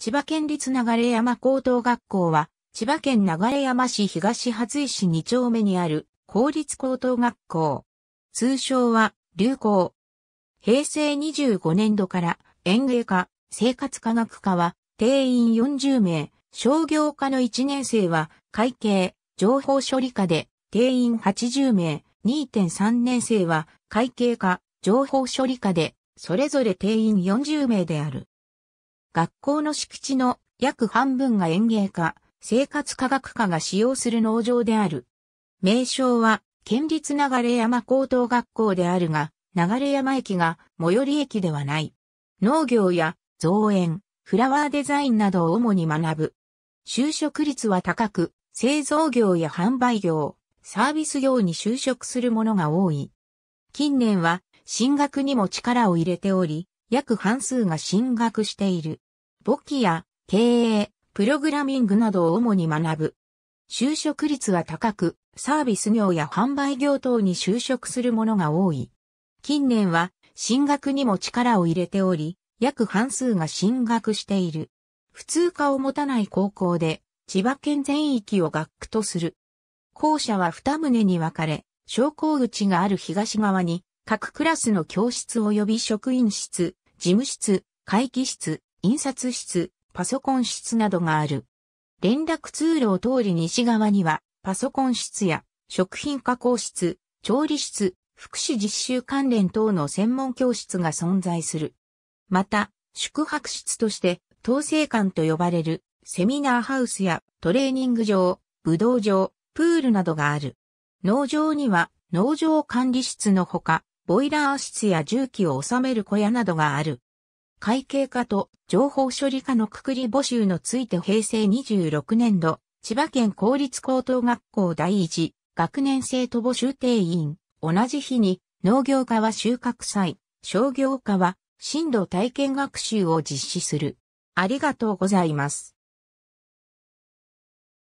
千葉県立流山高等学校は、千葉県流山市東初石2丁目にある公立高等学校。通称は、流行。平成25年度から園芸科、生活科学科は定員40名、商業科の1年生は会計、情報処理科で定員80名、2.3年生は会計科、情報処理科でそれぞれ定員40名である。学校の敷地の約半分が園芸科、生活科学科が使用する農場である。名称は、県立流山高等学校であるが、流山駅が最寄り駅ではない。農業や造園、フラワーデザインなどを主に学ぶ。就職率は高く、製造業や販売業、サービス業に就職する者が多い。近年は進学にも力を入れており、約半数が進学している。簿記や経営、プログラミングなどを主に学ぶ。就職率は高く、サービス業や販売業等に就職する者が多い。近年は進学にも力を入れており、約半数が進学している。普通科を持たない高校で、千葉県全域を学区とする。校舎は二棟に分かれ、昇降口がある東側に、各クラスの教室及び職員室、事務室、会議室、印刷室、パソコン室などがある。連絡通路を通り西側には、パソコン室や食品加工室、調理室、福祉実習関連等の専門教室が存在する。また、宿泊室として、統制館と呼ばれるセミナーハウスやトレーニング場、武道場、プールなどがある。農場には農場管理室のほか、ボイラー室や重機を収める小屋などがある。会計課と情報処理課のくくり募集のついて平成26年度、千葉県公立高等学校第一学年生徒募集定員。同じ日に農業課は収穫祭、商業課は深度体験学習を実施する。ありがとうございます。